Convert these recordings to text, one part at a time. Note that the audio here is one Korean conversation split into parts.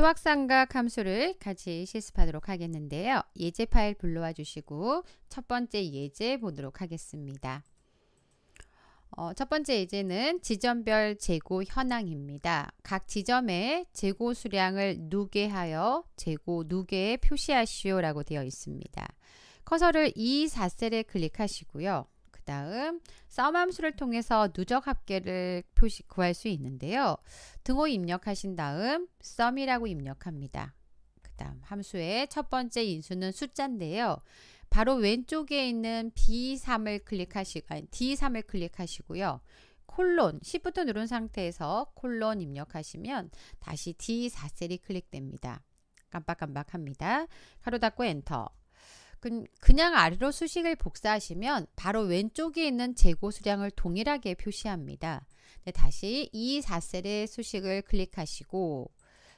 수학상과 함수를 같이 실습하도록 하겠는데요. 예제 파일 불러와 주시고 첫 번째 예제 보도록 하겠습니다. 어, 첫 번째 예제는 지점별 재고 현황입니다. 각 지점에 재고 수량을 누계하여 재고 누계에 표시하시오라고 되어 있습니다. 커서를 2, 4셀에 클릭하시고요. 그 다음 썸함수를 통해서 누적 합계를 표시 구할 수 있는데요. 등호 입력하신 다음 썸이라고 입력합니다. 그 다음 함수의 첫 번째 인수는 숫자인데요. 바로 왼쪽에 있는 B3을 클릭하시 아니 D3을 클릭하시고요. 콜론 Shift 누른 상태에서 콜론 입력하시면 다시 D4셀이 클릭됩니다. 깜빡깜빡합니다. 가로 닫고 엔터 그냥 아래로 수식을 복사하시면 바로 왼쪽에 있는 재고 수량을 동일하게 표시합니다. 네, 다시 이 4셀의 수식을 클릭하시고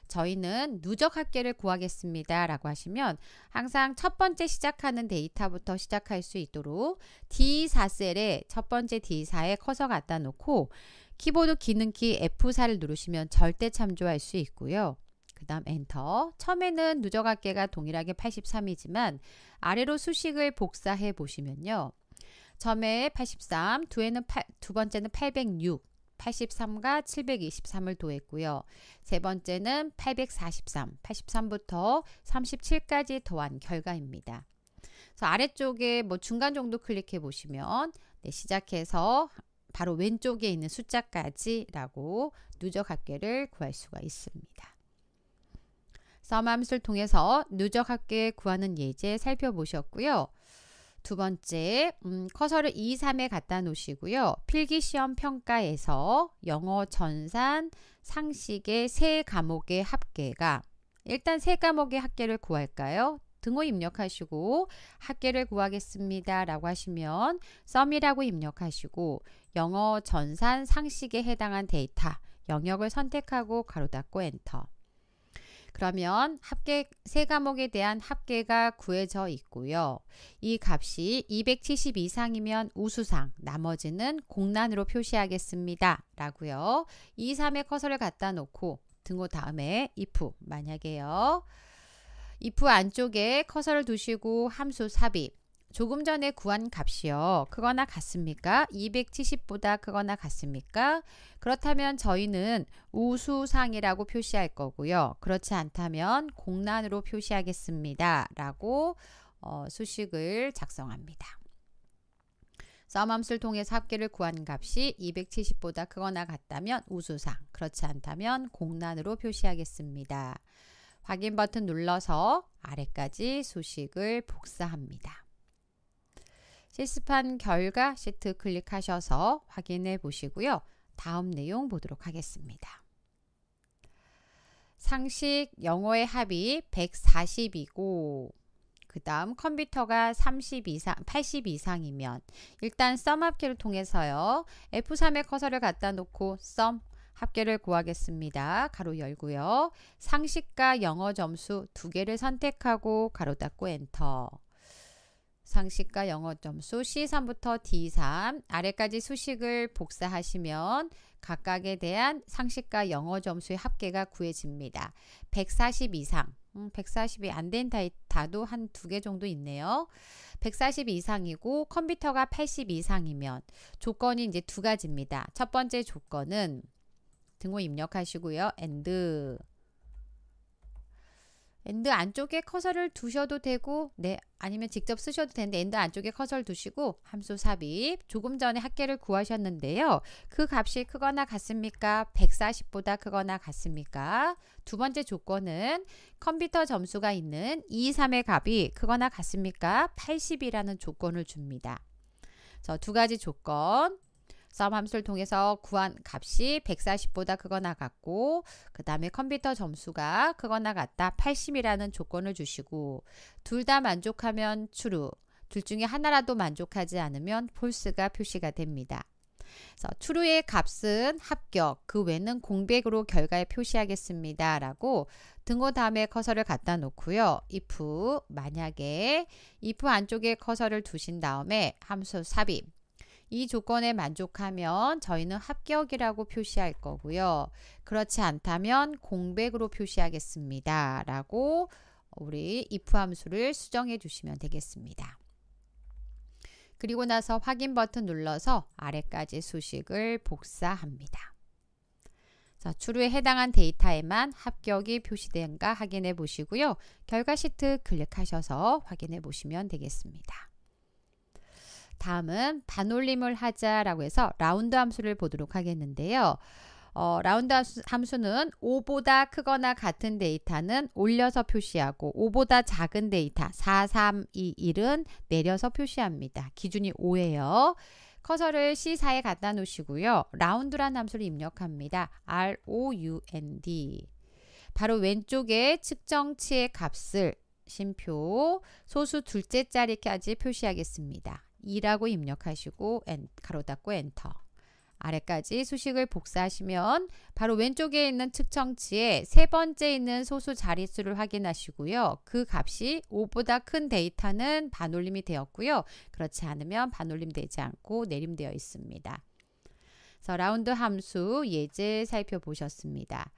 저희는 누적 합계를 구하겠습니다. 라고 하시면 항상 첫 번째 시작하는 데이터부터 시작할 수 있도록 D4셀에 첫 번째 D4에 커서 갖다 놓고 키보드 기능키 F4를 누르시면 절대 참조할 수 있고요. 그 다음 엔터 처음에는 누적 합계가 동일하게 83이지만 아래로 수식을 복사해 보시면요 처음에 83, 두에는 파, 두 번째는 806 83과 723을 더했고요. 세 번째는 843, 83부터 37까지 더한 결과입니다. 그래서 아래쪽에 뭐 중간 정도 클릭해 보시면 네, 시작해서 바로 왼쪽에 있는 숫자까지라고 누적 합계를 구할 수가 있습니다. 썸함스를 통해서 누적 합계 구하는 예제 살펴보셨고요. 두 번째, 음, 커서를 2, 3에 갖다 놓으시고요. 필기시험 평가에서 영어 전산 상식의 세 과목의 합계가 일단 세 과목의 합계를 구할까요? 등호 입력하시고 합계를 구하겠습니다 라고 하시면 썸이라고 입력하시고 영어 전산 상식에 해당한 데이터 영역을 선택하고 가로 닫고 엔터 그러면 합계 세 과목에 대한 합계가 구해져 있고요. 이 값이 270 이상이면 우수상, 나머지는 공란으로 표시하겠습니다. 라고요. 2, 3의 커서를 갖다 놓고 등호 다음에 if 만약에요. if 안쪽에 커서를 두시고 함수 삽입 조금 전에 구한 값이요. 크거나 같습니까? 270보다 크거나 같습니까? 그렇다면 저희는 우수상이라고 표시할 거고요. 그렇지 않다면 공란으로 표시하겠습니다. 라고 어, 수식을 작성합니다. 썸함수를 통해 합계를 구한 값이 270보다 크거나 같다면 우수상, 그렇지 않다면 공란으로 표시하겠습니다. 확인 버튼 눌러서 아래까지 수식을 복사합니다. 실습한 결과 시트 클릭하셔서 확인해 보시고요. 다음 내용 보도록 하겠습니다. 상식 영어의 합이 140이고 그 다음 컴퓨터가 30 이상, 80 이상이면 일단 썸 합계를 통해서요. F3의 커서를 갖다 놓고 썸 합계를 구하겠습니다. 가로 열고요. 상식과 영어 점수 두 개를 선택하고 가로 닫고 엔터. 상식과 영어 점수 C3부터 D3 아래까지 수식을 복사하시면 각각에 대한 상식과 영어 점수의 합계가 구해집니다. 140 이상 음, 140이 안된 다도 한 두 개 정도 있네요. 140 이상이고 컴퓨터가 80 이상이면 조건이 이제 두 가지입니다. 첫 번째 조건은 등호 입력하시고요. and 엔드 안쪽에 커서를 두셔도 되고 네 아니면 직접 쓰셔도 되는데 엔드 안쪽에 커서를 두시고 함수 삽입 조금 전에 합계를 구하셨는데요. 그 값이 크거나 같습니까? 140보다 크거나 같습니까? 두 번째 조건은 컴퓨터 점수가 있는 2, 3의 값이 크거나 같습니까? 80이라는 조건을 줍니다. 두 가지 조건 썸 함수를 통해서 구한 값이 140보다 크거나 갔고그 다음에 컴퓨터 점수가 크거나 갔다 80이라는 조건을 주시고 둘 다 만족하면 true 둘 중에 하나라도 만족하지 않으면 false가 표시가 됩니다. 그래서 true의 값은 합격, 그 외는 공백으로 결과에 표시하겠습니다. 라고 등호 다음에 커서를 갖다 놓고요. if 만약에 if 안쪽에 커서를 두신 다음에 함수 삽입 이 조건에 만족하면 저희는 합격이라고 표시할 거고요. 그렇지 않다면 공백으로 표시하겠습니다. 라고 우리 if 함수를 수정해 주시면 되겠습니다. 그리고 나서 확인 버튼 눌러서 아래까지 수식을 복사합니다. 자, 추루에 해당한 데이터에만 합격이 표시된가 확인해 보시고요. 결과 시트 클릭하셔서 확인해 보시면 되겠습니다. 다음은 반올림을 하자라고 해서 라운드 함수를 보도록 하겠는데요. 어, 라운드 함수는 5보다 크거나 같은 데이터는 올려서 표시하고 5보다 작은 데이터 4, 3, 2, 1은 내려서 표시합니다. 기준이 5예요. 커서를 C4에 갖다 놓으시고요. 라운드란 함수를 입력합니다. R-O-U-N-D 바로 왼쪽에 측정치의 값을 심표 소수 둘째 자리까지 표시하겠습니다. 2라고 입력하시고 엔, 가로 닫고 엔터 아래까지 수식을 복사하시면 바로 왼쪽에 있는 측정치에 세 번째 있는 소수 자릿수를 확인하시고요. 그 값이 5보다 큰 데이터는 반올림이 되었고요. 그렇지 않으면 반올림 되지 않고 내림되어 있습니다. 그래서 라운드 함수 예제 살펴보셨습니다.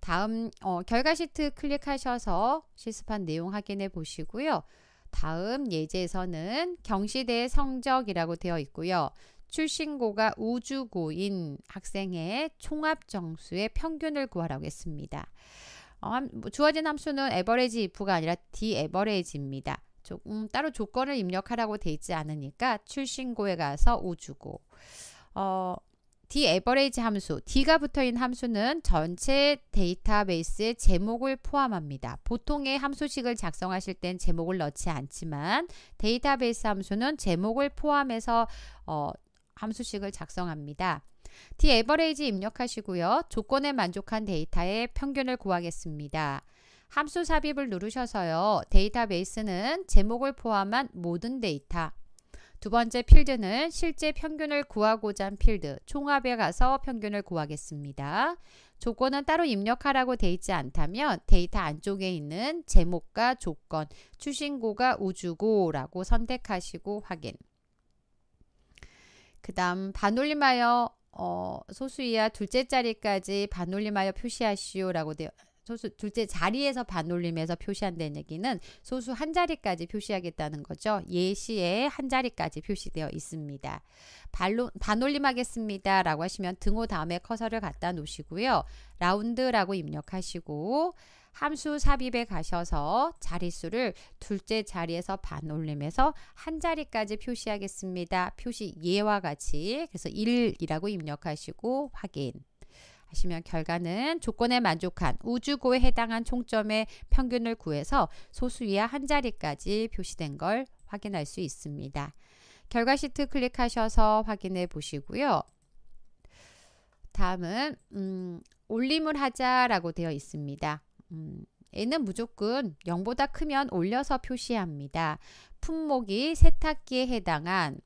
다음 어, 결과 시트 클릭하셔서 실습한 내용 확인해 보시고요. 다음 예제에서는 경시대 성적이라고 되어 있고요. 출신고가 우주고인 학생의 총합 점수의 평균을 구하라고 했습니다. 뭐 주어진 함수는 에버레지 if가 아니라 디에버레지입니다. 조금 음, 따로 조건을 입력하라고 돼 있지 않으니까 출신고에 가서 우주고 어, D 에버레이지 함수, D가 붙어있는 함수는 전체 데이터베이스의 제목을 포함합니다. 보통의 함수식을 작성하실 땐 제목을 넣지 않지만 데이터베이스 함수는 제목을 포함해서 어, 함수식을 작성합니다. D 에버레이지 입력하시고요. 조건에 만족한 데이터의 평균을 구하겠습니다. 함수 삽입을 누르셔서요. 데이터베이스는 제목을 포함한 모든 데이터, 두 번째 필드는 실제 평균을 구하고자 한 필드, 총합에 가서 평균을 구하겠습니다. 조건은 따로 입력하라고 돼 있지 않다면 데이터 안쪽에 있는 제목과 조건, 추신고가 우주고라고 선택하시고 확인. 그 다음 반올림하여 어, 소수이하 둘째 자리까지 반올림하여 표시하시오라고 되어 소수 둘째 자리에서 반올림해서 표시한다는 얘기는 소수 한 자리까지 표시하겠다는 거죠. 예시에 한 자리까지 표시되어 있습니다. 반로, 반올림하겠습니다. 라고 하시면 등호 다음에 커서를 갖다 놓으시고요. 라운드라고 입력하시고 함수 삽입에 가셔서 자리수를 둘째 자리에서 반올림해서 한 자리까지 표시하겠습니다. 표시 예와 같이 그래서 1이라고 입력하시고 확인. 하시면 결과는 조건에 만족한 우주고에 해당한 총점의 평균을 구해서 소수 이하 한 자리까지 표시된 걸 확인할 수 있습니다. 결과 시트 클릭하셔서 확인해 보시고요. 다음은 음, 올림을 하자라고 되어 있습니다. 음, 얘는 무조건 0보다 크면 올려서 표시합니다. 품목이 세탁기에 해당한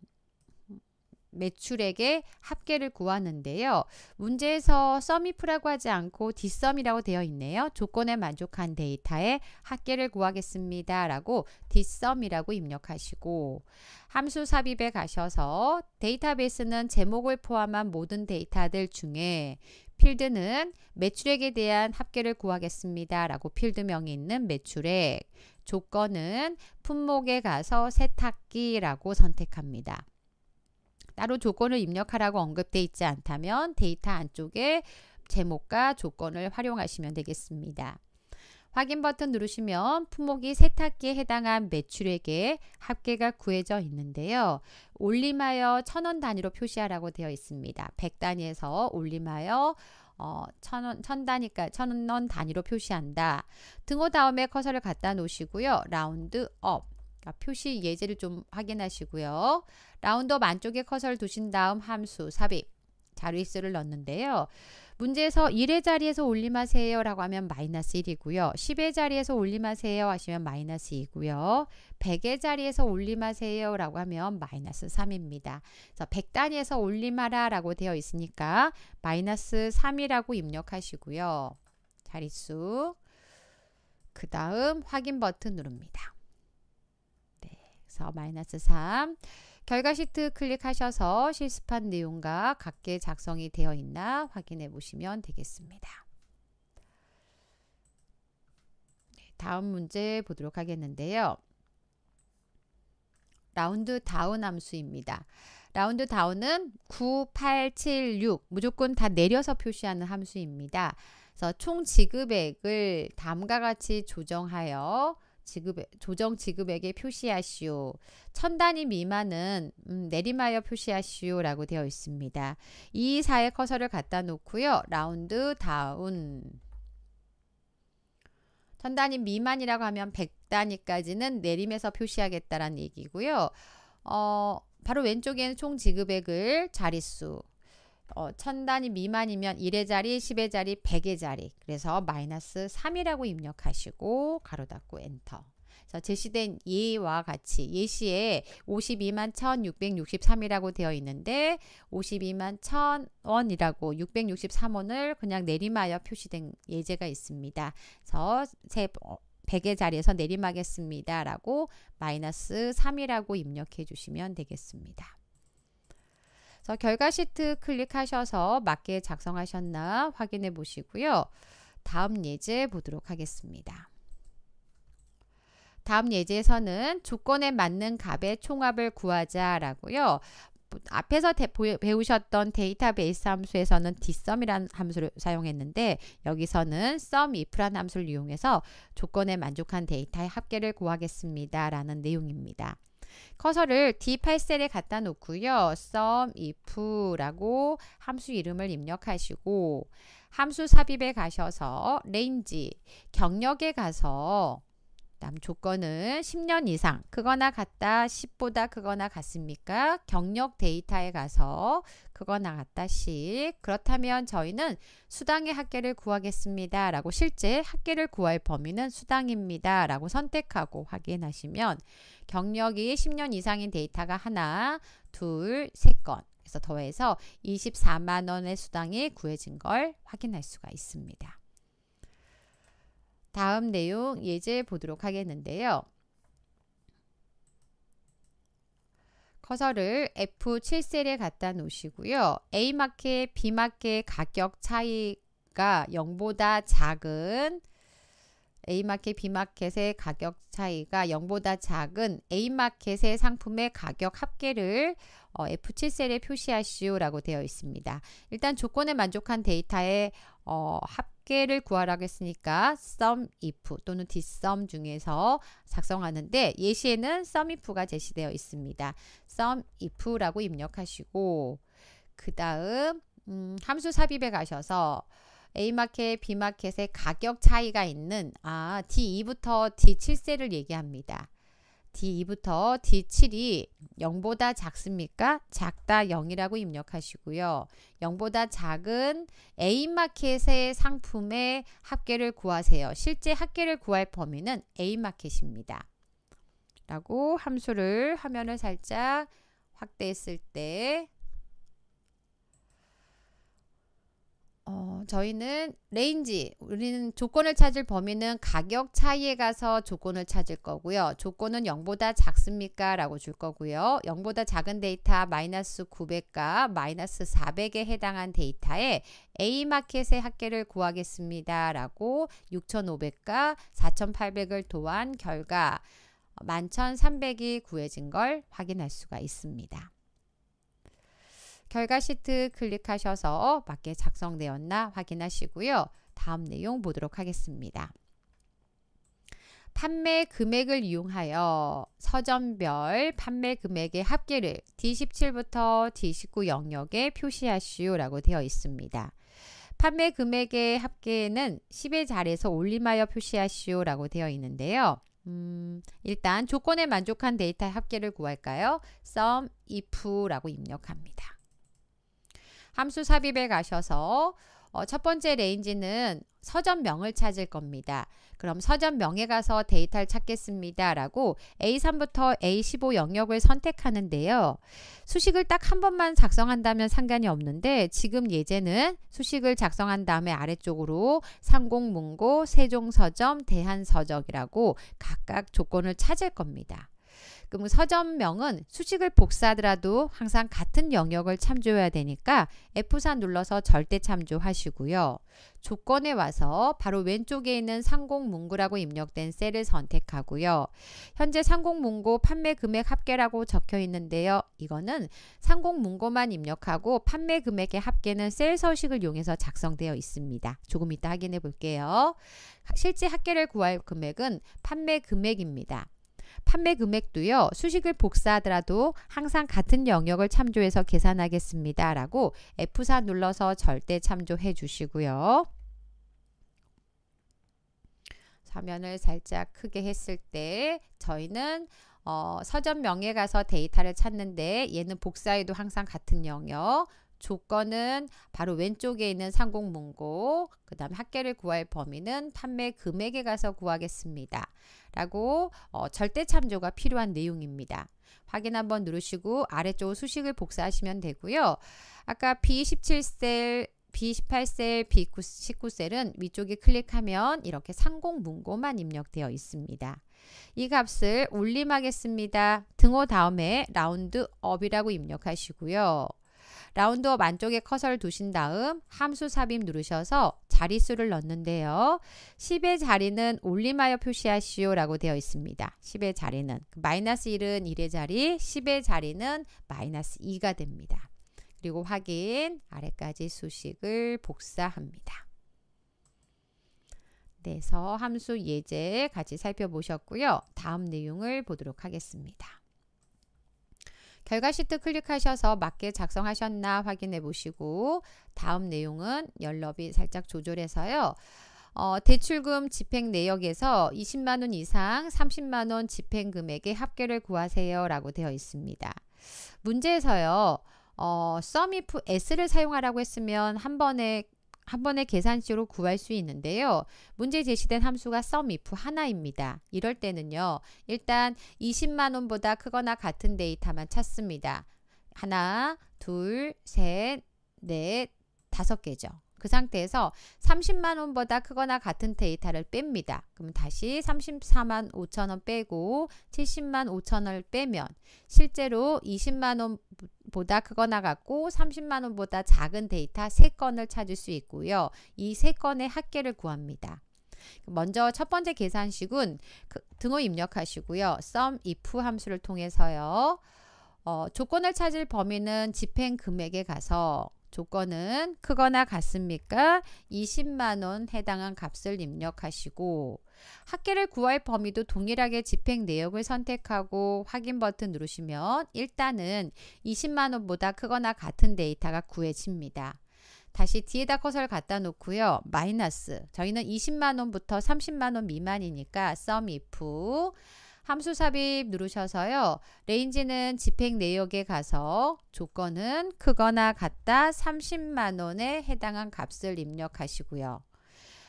매출액의 합계를 구하는데요. 문제에서 썸이프라고 하지 않고 디썸이라고 되어 있네요. 조건에 만족한 데이터의 합계를 구하겠습니다. 라고 디썸이라고 입력하시고 함수 삽입에 가셔서 데이터베이스는 제목을 포함한 모든 데이터들 중에 필드는 매출액에 대한 합계를 구하겠습니다. 라고 필드명이 있는 매출액 조건은 품목에 가서 세탁기라고 선택합니다. 따로 조건을 입력하라고 언급돼 있지 않다면 데이터 안쪽에 제목과 조건을 활용하시면 되겠습니다. 확인 버튼 누르시면 품목이 세탁기에 해당한 매출액에 합계가 구해져 있는데요. 올림하여 천원 단위로 표시하라고 되어 있습니다. 백 단위에서 올림하여 어, 천, 원, 천 단위까 천원 단위로 표시한다. 등호 다음에 커서를 갖다 놓으시고요. 라운드 업 그러니까 표시 예제를 좀 확인하시고요. 라운드업 안쪽에 커서를 두신 다음 함수 삽입 자릿수를 넣는데요. 문제에서 1의 자리에서 올림하세요 라고 하면 마이너스 1이고요. 10의 자리에서 올림하세요 하시면 마이너스 2고요. 100의 자리에서 올림하세요 라고 하면 마이너스 3입니다. 그래서 100단위에서 올림하라 라고 되어 있으니까 마이너스 3이라고 입력하시고요. 자릿수 그 다음 확인 버튼 누릅니다. 그래서 마이너스 3 결과 시트 클릭하셔서 실습한 내용과 각계 작성이 되어 있나 확인해 보시면 되겠습니다. 네, 다음 문제 보도록 하겠는데요. 라운드 다운 함수입니다. 라운드 다운은 9, 8, 7, 6 무조건 다 내려서 표시하는 함수입니다. 그래서 총 지급액을 다음과 같이 조정하여 지급 조정 지급액에 표시하시오. 천 단위 미만은 음, 내림하여 표시하시오라고 되어 있습니다. 이사의 커서를 갖다 놓고요. 라운드 다운. 천 단위 미만이라고 하면 백단위까지는 내림해서 표시하겠다라는 얘기고요. 어, 바로 왼쪽에는 총 지급액을 자릿수 어, 천단이 미만이면 1의 자리, 10의 자리, 100의 자리. 그래서 마이너스 3이라고 입력하시고 가로 닫고 엔터. 그래서 제시된 예와 같이 예시에 52만 1663이라고 되어 있는데 52만 1000원이라고 663원을 그냥 내림하여 표시된 예제가 있습니다. 그래서 세 100의 어, 자리에서 내림하겠습니다. 라고 마이너스 3이라고 입력해 주시면 되겠습니다. 그래서 결과 시트 클릭하셔서 맞게 작성하셨나 확인해 보시고요. 다음 예제 보도록 하겠습니다. 다음 예제에서는 조건에 맞는 값의 총합을 구하자라고요. 앞에서 대, 배우셨던 데이터베이스 함수에서는 dsum이라는 함수를 사용했는데 여기서는 sumif라는 함수를 이용해서 조건에 만족한 데이터의 합계를 구하겠습니다. 라는 내용입니다. 커서를 D8셀에 갖다 놓고요. sum if라고 함수 이름을 입력하시고 함수 삽입에 가셔서 range 경력에 가서 다음 조건은 10년 이상 그거나 같다 10보다 그거나 같습니까? 경력 데이터에 가서 그거나 같다 10 그렇다면 저희는 수당의 학계를 구하겠습니다 라고 실제 학계를 구할 범위는 수당입니다 라고 선택하고 확인하시면 경력이 10년 이상인 데이터가 하나 둘세 건 그래서 더해서 24만원의 수당이 구해진 걸 확인할 수가 있습니다. 다음 내용 예제 보도록 하겠는데요. 커서를 F7셀에 갖다 놓으시고요. A마켓, B마켓 가격 차이가 0보다 작은 A마켓, B마켓의 가격 차이가 0보다 작은 A마켓의 상품의 가격 합계를 어, F7셀에 표시하시오라고 되어 있습니다. 일단 조건에 만족한 데이터의 어, 합 개를 구하라고 했으니까 s o m if 또는 d i s o m 중에서 작성하는데 예시에는 s o m if가 제시되어 있습니다. s o m if라고 입력하시고 그 다음 음, 함수 삽입에 가셔서 A마켓, B마켓의 가격 차이가 있는 아, D2부터 D7세를 얘기합니다. D2부터 D7이 0보다 작습니까? 작다 0이라고 입력하시고요. 0보다 작은 A마켓의 상품의 합계를 구하세요. 실제 합계를 구할 범위는 A마켓입니다. 라고 함수를 화면을 살짝 확대했을 때 어, 저희는 레인지, 우리는 조건을 찾을 범위는 가격 차이에 가서 조건을 찾을 거고요. 조건은 0보다 작습니까? 라고 줄 거고요. 0보다 작은 데이터 마이너스 900과 마이너스 400에 해당한 데이터에 A마켓의 합계를 구하겠습니다. 라고 6500과 4800을 도한 결과 11300이 구해진 걸 확인할 수가 있습니다. 결과 시트 클릭하셔서 맞게 작성되었나 확인하시고요. 다음 내용 보도록 하겠습니다. 판매 금액을 이용하여 서점별 판매 금액의 합계를 D17부터 D19 영역에 표시하시오라고 되어 있습니다. 판매 금액의 합계는 10의 자리에서 올림하여 표시하시오라고 되어 있는데요. 음, 일단 조건에 만족한 데이터의 합계를 구할까요? sum if라고 입력합니다. 함수 삽입에 가셔서 어, 첫 번째 레인지는 서점명을 찾을 겁니다. 그럼 서점명에 가서 데이터를 찾겠습니다. 라고 A3부터 A15 영역을 선택하는데요. 수식을 딱 한 번만 작성한다면 상관이 없는데 지금 예제는 수식을 작성한 다음에 아래쪽으로 상공문고, 세종서점, 대한서적이라고 각각 조건을 찾을 겁니다. 그럼 서점명은 수식을 복사하더라도 항상 같은 영역을 참조해야 되니까 F4 눌러서 절대 참조하시고요. 조건에 와서 바로 왼쪽에 있는 상공문구라고 입력된 셀을 선택하고요. 현재 상공문구 판매 금액 합계라고 적혀 있는데요. 이거는 상공문구만 입력하고 판매 금액의 합계는 셀 서식을 이용해서 작성되어 있습니다. 조금 이따 확인해 볼게요. 실제 합계를 구할 금액은 판매 금액입니다. 판매 금액도요. 수식을 복사하더라도 항상 같은 영역을 참조해서 계산하겠습니다. 라고 F4 눌러서 절대 참조해 주시고요. 화면을 살짝 크게 했을 때 저희는 어, 서점 명에 가서 데이터를 찾는데 얘는 복사에도 항상 같은 영역 조건은 바로 왼쪽에 있는 상공문고 그 다음 학계를 구할 범위는 판매 금액에 가서 구하겠습니다. 라고 어, 절대 참조가 필요한 내용입니다. 확인 한번 누르시고 아래쪽 수식을 복사하시면 되고요. 아까 B17셀 B18셀, B19셀은 위쪽에 클릭하면 이렇게 상공 문고만 입력되어 있습니다. 이 값을 올림하겠습니다. 등호 다음에 라운드업이라고 입력하시고요. 라운드업 안쪽에 커서를 두신 다음 함수 삽입 누르셔서 자릿수를 넣는데요. 10의 자리는 올림하여 표시하시오 라고 되어 있습니다. 10의 그 자리는 마이너스 1은 1의 자리 10의 자리는 마이너스 2가 됩니다. 그리고 확인 아래까지 수식을 복사합니다. 그래서 네, 함수 예제 같이 살펴보셨고요. 다음 내용을 보도록 하겠습니다. 결과 시트 클릭하셔서 맞게 작성하셨나 확인해 보시고 다음 내용은 연러비 살짝 조절해서요. 어, 대출금 집행 내역에서 20만원 이상 30만원 집행금액의 합계를 구하세요 라고 되어 있습니다. 문제에서요. 어, 썸이프 S를 사용하라고 했으면 한 번에 한 번의 계산식으로 구할 수 있는데요. 문제 제시된 함수가 sum if 하나입니다. 이럴 때는요. 일단 20만원보다 크거나 같은 데이터만 찾습니다. 하나, 둘, 셋, 넷, 다섯 개죠. 그 상태에서 30만 원보다 크거나 같은 데이터를 뺍니다. 그럼 다시 34만 5천 원 빼고 70만 5천 원을 빼면 실제로 20만 원보다 크거나 같고 30만 원보다 작은 데이터 3건을 찾을 수 있고요. 이 3건의 합계를 구합니다. 먼저 첫 번째 계산식은 그 등호 입력하시고요. sum if 함수를 통해서요. 어, 조건을 찾을 범위는 집행 금액에 가서 조건은 크거나 같습니까? 20만원 해당한 값을 입력하시고 학계를 구할 범위도 동일하게 집행 내역을 선택하고 확인 버튼 누르시면 일단은 20만원보다 크거나 같은 데이터가 구해집니다. 다시 뒤에다 커서를 갖다 놓고요. 마이너스. 저희는 20만원부터 30만원 미만이니까 썸 if 함수 삽입 누르셔서요. 레인지는 집행 내역에 가서 조건은 크거나 같다 30만원에 해당한 값을 입력하시고요.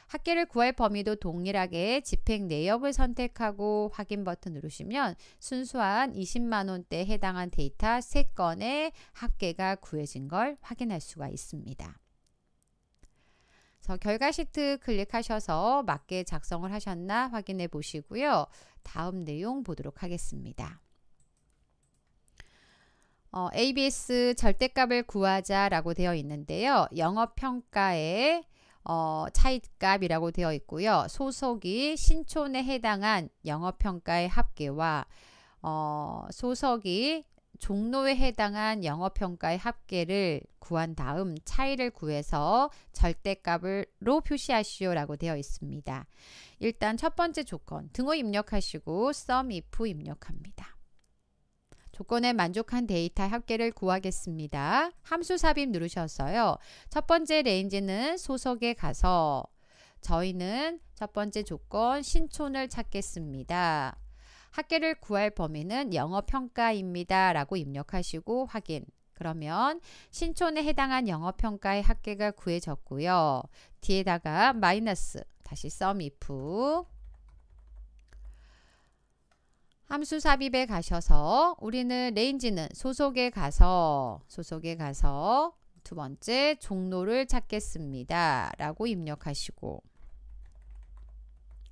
학계를 구할 범위도 동일하게 집행 내역을 선택하고 확인 버튼 누르시면 순수한 20만원대에 해당한 데이터 3건의 학계가 구해진 걸 확인할 수가 있습니다. 그래서 결과 시트 클릭하셔서 맞게 작성을 하셨나 확인해 보시고요. 다음 내용 보도록 하겠습니다. 어, ABS 절대값을 구하자라고 되어 있는데요. 영업평가에 어, 차익값이라고 되어 있고요. 소속이 신촌에 해당한 영업평가의 합계와 어, 소속이 종로에 해당한 영업평가의 합계를 구한 다음 차이를 구해서 절대값으로 표시하시오 라고 되어 있습니다. 일단 첫 번째 조건 등호 입력하시고 sum if 입력합니다. 조건에 만족한 데이터 합계를 구하겠습니다. 함수 삽입 누르셔서요. 첫 번째 레인지는 소속에 가서 저희는 첫 번째 조건 신촌을 찾겠습니다. 학계를 구할 범위는 영어 평가입니다. 라고 입력하시고 확인. 그러면 신촌에 해당한 영어 평가의 학계가 구해졌고요. 뒤에다가 마이너스 다시 썸 if 함수 삽입에 가셔서 우리는 레인지는 소속에 가서 소속에 가서 두 번째 종로를 찾겠습니다. 라고 입력하시고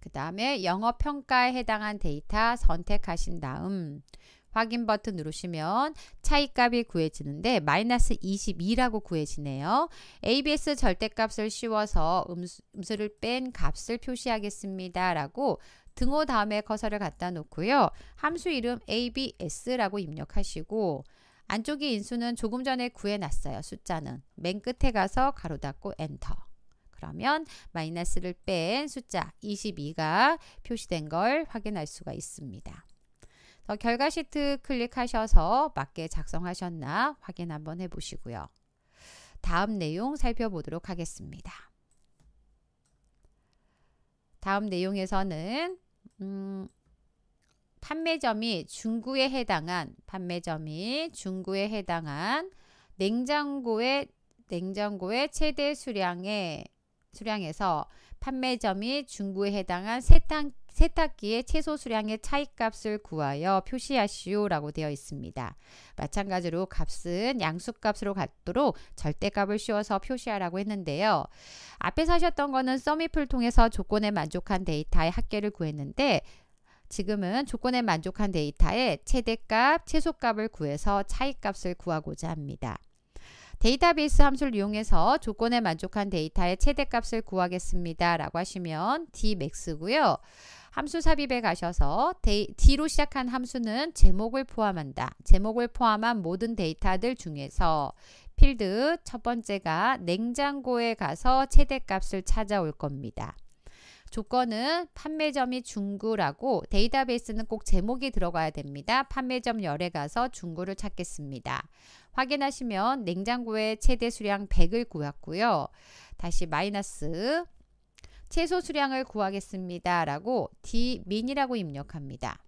그 다음에 영업 평가에 해당한 데이터 선택하신 다음 확인 버튼 누르시면 차이값이 구해지는데 마이너스 22라고 구해지네요. ABS 절대값을 씌워서 음수, 음수를 뺀 값을 표시하겠습니다. 라고 등호 다음에 커서를 갖다 놓고요. 함수 이름 ABS라고 입력하시고 안쪽의 인수는 조금 전에 구해놨어요. 숫자는. 맨 끝에 가서 가로 닫고 엔터. 그러면 마이너스를 뺀 숫자 22가 표시된 걸 확인할 수가 있습니다. 더 결과 시트 클릭하셔서 맞게 작성하셨나 확인 한번 해보시고요. 다음 내용 살펴보도록 하겠습니다. 다음 내용에서는 음, 판매점이 중구에 해당한 판매점이 중구에 해당한 냉장고의 냉장고의 최대 수량의 수량에서 판매점이 중구에 해당한 세탁, 세탁기의 최소 수량의 차이값을 구하여 표시하시오라고 되어 있습니다. 마찬가지로 값은 양수값으로 갖도록 절대값을 씌워서 표시하라고 했는데요. 앞에 사셨던 거는 써밋을 통해서 조건에 만족한 데이터의 합계를 구했는데 지금은 조건에 만족한 데이터의 최대값, 최소값을 구해서 차이값을 구하고자 합니다. 데이터베이스 함수를 이용해서 조건에 만족한 데이터의 최대값을 구하겠습니다. 라고 하시면 dmax고요. 함수 삽입에 가셔서 D로 시작한 함수는 제목을 포함한다. 제목을 포함한 모든 데이터들 중에서 필드 첫 번째가 냉장고에 가서 최대값을 찾아올 겁니다. 조건은 판매점이 중구라고 데이터베이스는 꼭 제목이 들어가야 됩니다. 판매점 열에 가서 중구를 찾겠습니다. 확인하시면 냉장고에 최대 수량 100을 구했고요. 다시 마이너스 최소 수량을 구하겠습니다. 라고 dmin이라고 입력합니다.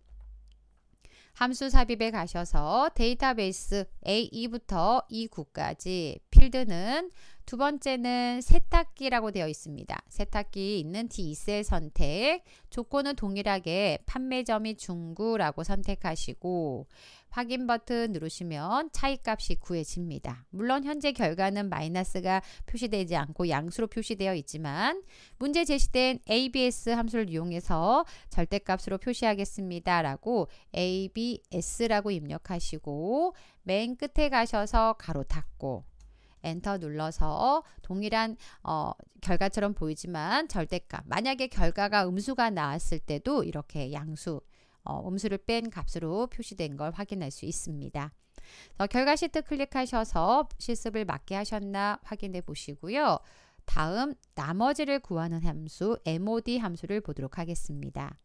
함수 삽입에 가셔서 데이터베이스 A2부터 E9까지 필드는 두 번째는 세탁기라고 되어 있습니다. 세탁기 있는 D2셀 선택, 조건은 동일하게 판매점이 중구라고 선택하시고 확인 버튼 누르시면 차이값이 구해집니다. 물론 현재 결과는 마이너스가 표시되지 않고 양수로 표시되어 있지만 문제 제시된 ABS 함수를 이용해서 절대값으로 표시하겠습니다. 라고 ABS라고 입력하시고 맨 끝에 가셔서 가로 닫고 엔터 눌러서 어, 동일한 어, 결과처럼 보이지만 절대값 만약에 결과가 음수가 나왔을 때도 이렇게 양수 어, 음수를 뺀 값으로 표시된 걸 확인할 수 있습니다. 결과 시트 클릭하셔서 실습을 맞게 하셨나 확인해 보시고요. 다음 나머지를 구하는 함수 MOD 함수를 보도록 하겠습니다.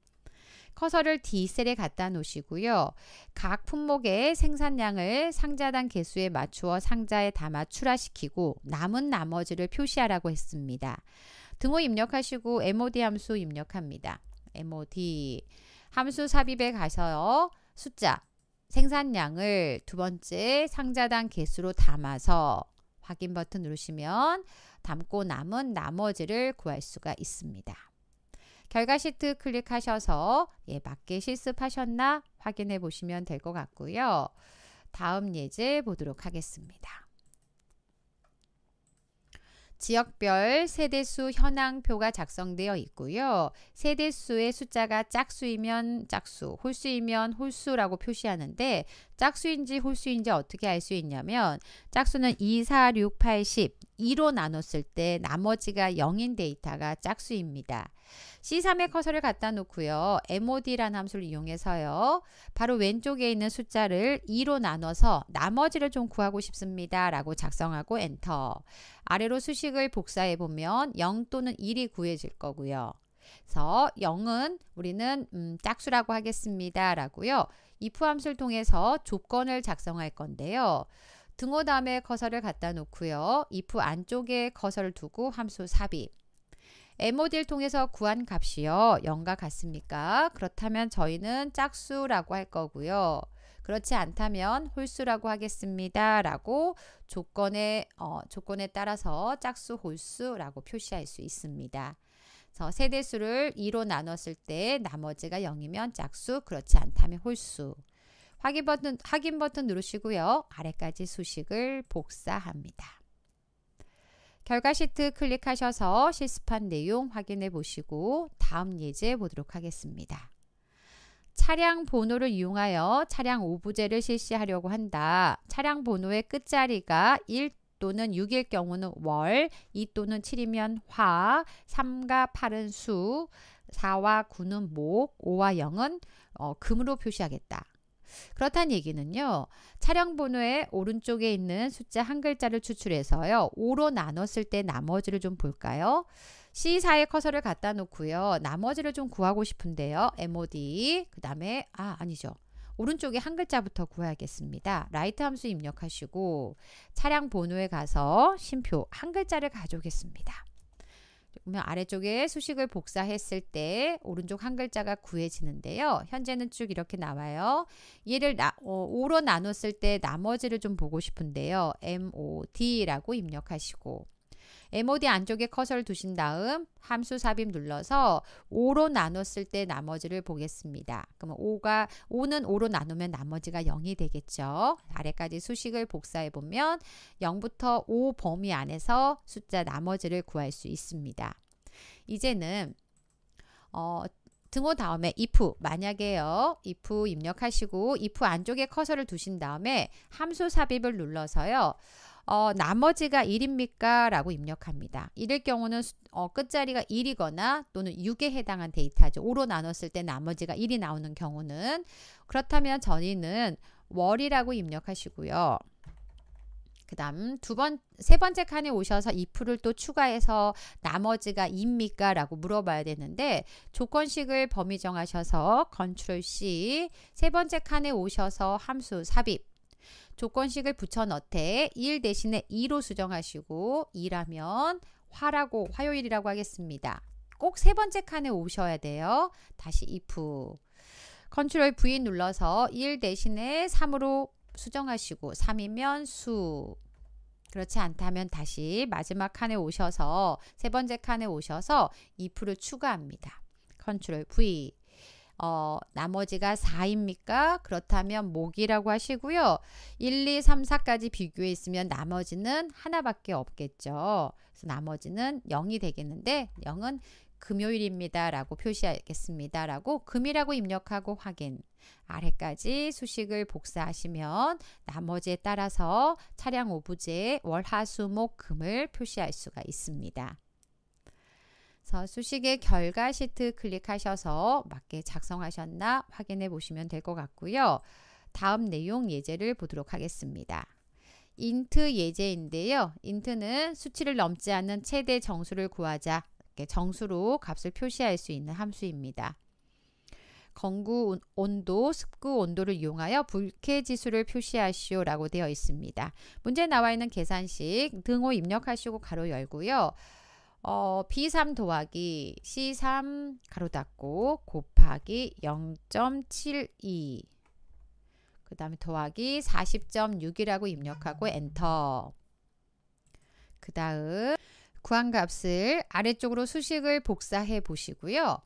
커서를 D셀에 갖다 놓으시고요. 각 품목의 생산량을 상자당 개수에 맞추어 상자에 담아 출하시키고 남은 나머지를 표시하라고 했습니다. 등호 입력하시고 MOD 함수 입력합니다. MOD 함수 삽입에 가서 숫자 생산량을 두 번째 상자당 개수로 담아서 확인 버튼 누르시면 담고 남은 나머지를 구할 수가 있습니다. 결과 시트 클릭하셔서 예, 맞게 실습하셨나 확인해 보시면 될 것 같고요. 다음 예제 보도록 하겠습니다. 지역별 세대수 현황표가 작성되어 있고요. 세대수의 숫자가 짝수이면 짝수, 홀수이면 홀수라고 표시하는데 짝수인지 홀수인지 어떻게 알 수 있냐면 짝수는 2, 4, 6, 8, 10 2로 나눴을 때 나머지가 0인 데이터가 짝수입니다. c 3의 커서를 갖다 놓고요. MOD라는 함수를 이용해서요. 바로 왼쪽에 있는 숫자를 2로 나눠서 나머지를 좀 구하고 싶습니다. 라고 작성하고 엔터. 아래로 수식을 복사해 보면 0 또는 1이 구해질 거고요. 그래서 0은 우리는 음, 짝수라고 하겠습니다. 라고요. if 함수를 통해서 조건을 작성할 건데요. 등호 다음에 커서를 갖다 놓고요. if 안쪽에 커서를 두고 함수 삽입. MOD를 통해서 구한 값이요. 0과 같습니까? 그렇다면 저희는 짝수라고 할 거고요. 그렇지 않다면 홀수라고 하겠습니다. 라고 조건에, 어, 조건에 따라서 짝수 홀수라고 표시할 수 있습니다. 저 세대수를 2로 나눴을 때 나머지가 0이면 짝수, 그렇지 않다면 홀수. 확인 버튼, 확인 버튼 누르시고요. 아래까지 수식을 복사합니다. 결과 시트 클릭하셔서 실습한 내용 확인해 보시고 다음 예제 보도록 하겠습니다. 차량 번호를 이용하여 차량 오부제를 실시하려고 한다. 차량 번호의 끝자리가 1 또는 6일 경우는 월, 2 또는 7이면 화, 3과 8은 수, 4와 9는 목, 5와 0은 어, 금으로 표시하겠다. 그렇다는 얘기는요. 차량 번호의 오른쪽에 있는 숫자 한 글자를 추출해서요. 5로 나눴을 때 나머지를 좀 볼까요? c 4의 커서를 갖다 놓고요. 나머지를 좀 구하고 싶은데요. MOD 그 다음에 아 아니죠. 오른쪽에 한 글자부터 구하겠습니다. 라이트 함수 입력하시고 차량 번호에 가서 심표 한 글자를 가져오겠습니다. 그러면 아래쪽에 수식을 복사했을 때 오른쪽 한 글자가 구해지는데요. 현재는 쭉 이렇게 나와요. 얘를 나, 어, 5로 나눴을 때 나머지를 좀 보고 싶은데요. MOD라고 입력하시고 MOD 안쪽에 커서를 두신 다음 함수 삽입 눌러서 5로 나눴을 때 나머지를 보겠습니다. 그러 5가 5는 5로 나누면 나머지가 0이 되겠죠. 아래까지 수식을 복사해 보면 0부터 5 범위 안에서 숫자 나머지를 구할 수 있습니다. 이제는 어, 등호 다음에 if 만약에요. if 입력하시고 if 안쪽에 커서를 두신 다음에 함수 삽입을 눌러서요. 어, 나머지가 1입니까? 라고 입력합니다. 이럴 경우는 어, 끝자리가 1이거나 또는 6에 해당한 데이터죠. 5로 나눴을 때 나머지가 1이 나오는 경우는 그렇다면 전이는 월이라고 입력하시고요. 그 다음 두 번, 세 번째 칸에 오셔서 if를 또 추가해서 나머지가 입니까 라고 물어봐야 되는데 조건식을 범위 정하셔서 컨트롤 C 세 번째 칸에 오셔서 함수 삽입 조건식을 붙여 넣되 1 대신에 2로 수정하시고 2라면 화라고 화요일이라고 하겠습니다. 꼭 세 번째 칸에 오셔야 돼요. 다시 if 컨트롤 V 눌러서 1 대신에 3으로 수정하시고 3이면 수 그렇지 않다면 다시 마지막 칸에 오셔서 세 번째 칸에 오셔서 if를 추가합니다. 컨트롤 V 어, 나머지가 4입니까? 그렇다면 목이라고 하시고요. 1, 2, 3, 4까지 비교해 있으면 나머지는 하나밖에 없겠죠. 그래서 나머지는 0이 되겠는데 0은 금요일입니다 라고 표시하겠습니다 라고 금이라고 입력하고 확인 아래까지 수식을 복사하시면 나머지에 따라서 차량 오브제 월화수목 금을 표시할 수가 있습니다. 그래서 수식의 결과 시트 클릭하셔서 맞게 작성하셨나 확인해 보시면 될 것 같고요. 다음 내용 예제를 보도록 하겠습니다. 인트 예제인데요. 인트는 수치를 넘지 않는 최대 정수를 구하자. 정수로 값을 표시할 수 있는 함수입니다. 건구 온도, 습구 온도를 이용하여 불쾌 지수를 표시하시오라고 되어 있습니다. 문제 나와 있는 계산식 등호 입력하시고 가로 열고요. 어, B3 더하기 C3 가로 닫고 곱하기 0.72 그 다음에 더하기 40.6이라고 입력하고 음. 엔터 그 다음 구한 값을 아래쪽으로 수식을 복사해 보시고요.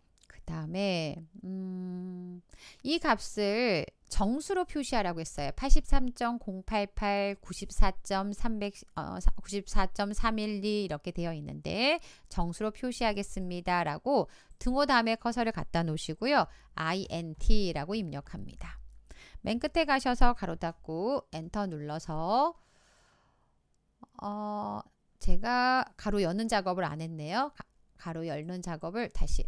그 다음에 음, 이 값을 정수로 표시하라고 했어요. 83.088, 94.300, 어, 94.312 이렇게 되어 있는데 정수로 표시하겠습니다. 라고 등호 다음에 커서를 갖다 놓으시고요. int라고 입력합니다. 맨 끝에 가셔서 가로 닫고 엔터 눌러서 어, 제가 가로 여는 작업을 안 했네요. 가, 가로 열는 작업을 다시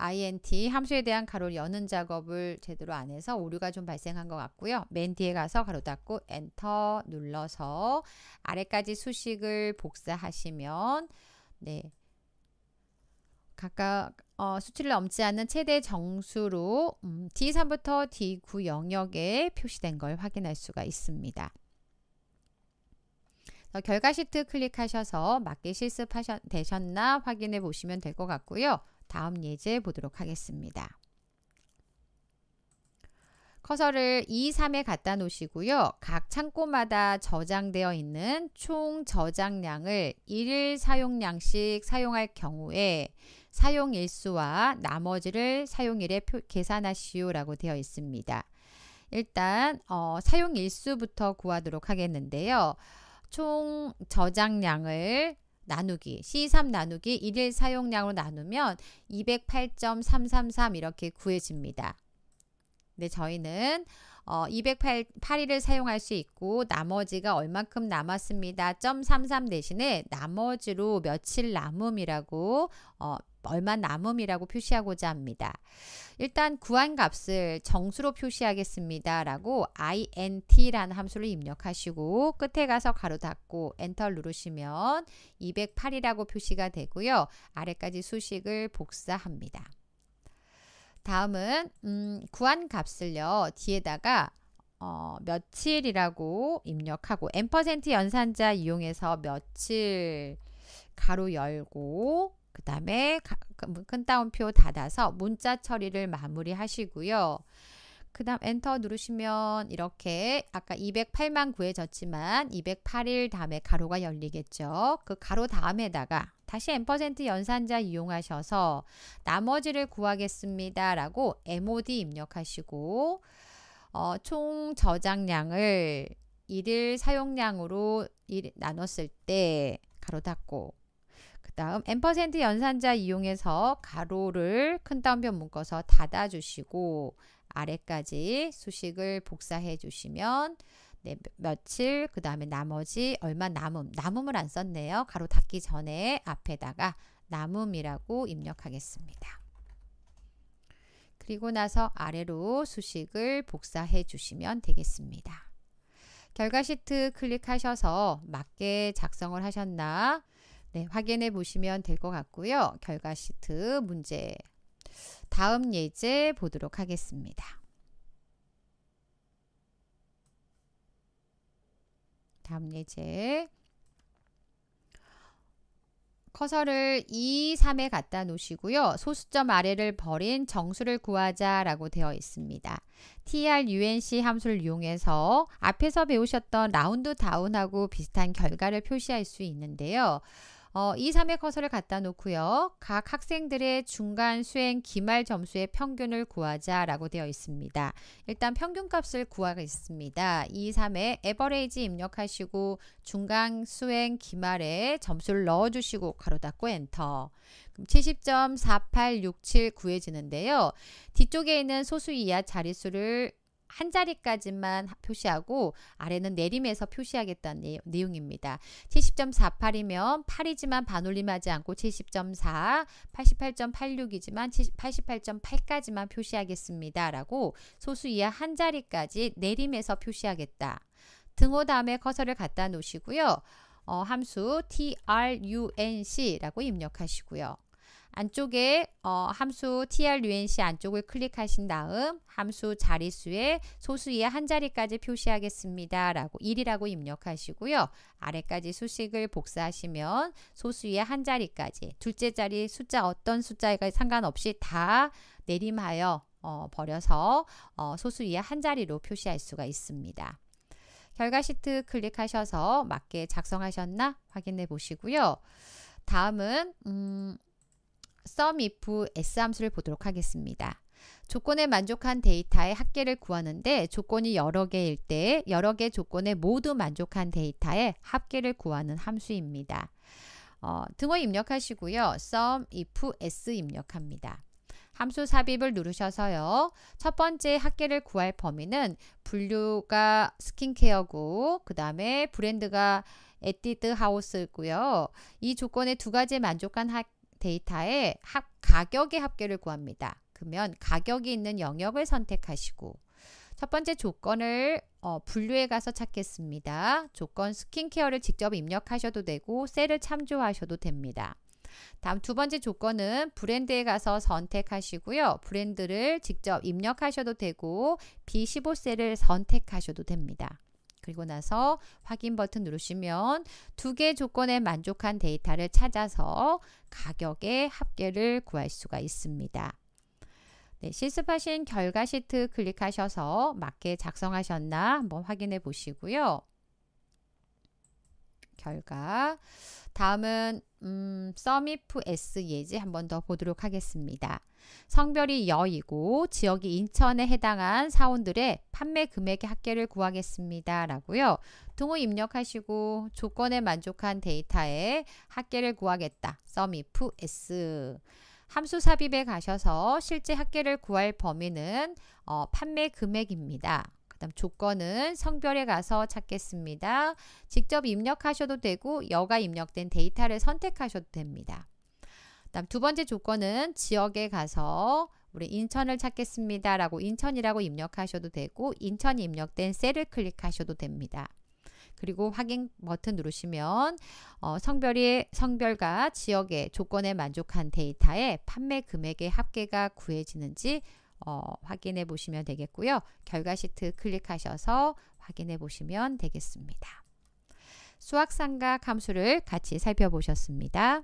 int 함수에 대한 가로 여는 작업을 제대로 안 해서 오류가 좀 발생한 것 같고요. 맨 뒤에 가서 가로 닫고 엔터 눌러서 아래까지 수식을 복사하시면 네 각각 어, 수치를 넘지 않는 최대 정수로 음, D3부터 D9 영역에 표시된 걸 확인할 수가 있습니다. 결과 시트 클릭하셔서 맞게 실습 되셨나 확인해 보시면 될 것 같고요. 다음 예제 보도록 하겠습니다. 커서를 2, 3에 갖다 놓으시고요. 각 창고마다 저장되어 있는 총 저장량을 1일 사용량씩 사용할 경우에 사용일수와 나머지를 사용일에 표, 계산하시오라고 되어 있습니다. 일단 어, 사용일수부터 구하도록 하겠는데요. 총 저장량을 나누기 C3 나누기 1일 사용량으로 나누면 208.333 이렇게 구해집니다. 근 네, 저희는 어, 208일을 사용할 수 있고 나머지가 얼만큼 남았습니다. .33 대신에 나머지로 며칠 남음이라고 어, 얼마 남음이라고 표시하고자 합니다. 일단 구한 값을 정수로 표시하겠습니다. 라고 int라는 함수를 입력하시고 끝에 가서 가로 닫고 엔터 누르시면 208이라고 표시가 되고요. 아래까지 수식을 복사합니다. 다음은 음, 구한 값을요. 뒤에다가 어, 며칠이라고 입력하고 n% 연산자 이용해서 며칠 가로 열고 그 다음에 뭐, 끈따옴표 닫아서 문자 처리를 마무리 하시고요. 그 다음 엔터 누르시면 이렇게 아까 208만 구해 졌지만 208일 다음에 가로가 열리겠죠. 그 가로 다음에다가 다시 n% 연산자 이용하셔서 나머지를 구하겠습니다. 라고 MOD 입력하시고 어, 총 저장량을 일일 사용량으로 일, 나눴을 때 가로 닫고 다음 n% 연산자 이용해서 가로를 큰 따옴표 묶어서 닫아주시고 아래까지 수식을 복사해 주시면 네, 며칠 그 다음에 나머지 얼마 남음 남음을 안 썼네요. 가로 닫기 전에 앞에다가 남음이라고 입력하겠습니다. 그리고 나서 아래로 수식을 복사해 주시면 되겠습니다. 결과 시트 클릭하셔서 맞게 작성을 하셨나 네, 확인해 보시면 될 것 같고요. 결과 시트 문제 다음 예제 보도록 하겠습니다. 다음 예제 커서를 2, 3에 갖다 놓으시고요. 소수점 아래를 버린 정수를 구하자라고 되어 있습니다. TR-UNC 함수를 이용해서 앞에서 배우셨던 라운드 다운하고 비슷한 결과를 표시할 수 있는데요. 어, 2, 3의 커서를 갖다 놓고요. 각 학생들의 중간 수행 기말 점수의 평균을 구하자 라고 되어 있습니다. 일단 평균값을 구하가 있습니다. 2, 3에 에버레이지 입력하시고 중간 수행 기말에 점수를 넣어주시고 가로 닫고 엔터. 7 0 4 8 6 7 구해지는데요. 뒤쪽에 있는 소수 이하 자릿수를 한 자리까지만 표시하고 아래는 내림에서 표시하겠다는 내용입니다. 70.48이면 8이지만 반올림하지 않고 70.4, 88.86이지만 88.8까지만 표시하겠습니다. 라고 소수 이하 한 자리까지 내림에서 표시하겠다. 등호 다음에 커서를 갖다 놓으시고요. 어, 함수 trunc 라고 입력하시고요. 안쪽에 어, 함수 trunc 안쪽을 클릭하신 다음 함수 자릿수에 소수의 한 자리까지 표시하겠습니다. 라고 1이라고 입력하시고요. 아래까지 수식을 복사하시면 소수의 한 자리까지 둘째 자리 숫자 어떤 숫자가 상관없이 다 내림하여 어, 버려서 어, 소수의 한 자리로 표시할 수가 있습니다. 결과 시트 클릭하셔서 맞게 작성하셨나 확인해 보시고요. 다음은 음, sum if s 함수를 보도록 하겠습니다. 조건에 만족한 데이터의 합계를 구하는데 조건이 여러 개일 때 여러 개 조건에 모두 만족한 데이터의 합계를 구하는 함수입니다. 어, 등호 입력하시고요. sum if s 입력합니다. 함수 삽입을 누르셔서요. 첫 번째 합계를 구할 범위는 분류가 스킨케어고 그 다음에 브랜드가 에뛰드 하우스고요. 이 조건에 두 가지에 만족한 합계 데이터의 합, 가격의 합계를 구합니다. 그러면 가격이 있는 영역을 선택하시고 첫 번째 조건을 어, 분류에 가서 찾겠습니다. 조건 스킨케어를 직접 입력하셔도 되고 셀을 참조하셔도 됩니다. 다음 두 번째 조건은 브랜드에 가서 선택하시고요. 브랜드를 직접 입력하셔도 되고 B15셀을 선택하셔도 됩니다. 그리고 나서 확인 버튼 누르시면 두 개 조건에 만족한 데이터를 찾아서 가격의 합계를 구할 수가 있습니다. 네, 실습하신 결과 시트 클릭하셔서 맞게 작성하셨나 한번 확인해 보시고요. 결과 다음은 음, 서미프 S 예지 한 번 더 보도록 하겠습니다. 성별이 여이고 지역이 인천에 해당한 사원들의 판매 금액의 합계를 구하겠습니다. 라고요. 등호 입력하시고 조건에 만족한 데이터의 합계를 구하겠다. 서미프 S 함수 삽입에 가셔서 실제 합계를 구할 범위는 어, 판매 금액입니다. 그다음 조건은 성별에 가서 찾겠습니다. 직접 입력하셔도 되고 여가 입력된 데이터를 선택하셔도 됩니다. 그다음 두 번째 조건은 지역에 가서 우리 인천을 찾겠습니다. 라고 인천이라고 입력하셔도 되고 인천이 입력된 셀을 클릭하셔도 됩니다. 그리고 확인 버튼 누르시면 어, 성별이 성별과 지역의 조건에 만족한 데이터에 판매 금액의 합계가 구해지는지 어, 확인해 보시면 되겠고요. 결과 시트 클릭하셔서 확인해 보시면 되겠습니다. 수학상과 함수를 같이 살펴보셨습니다.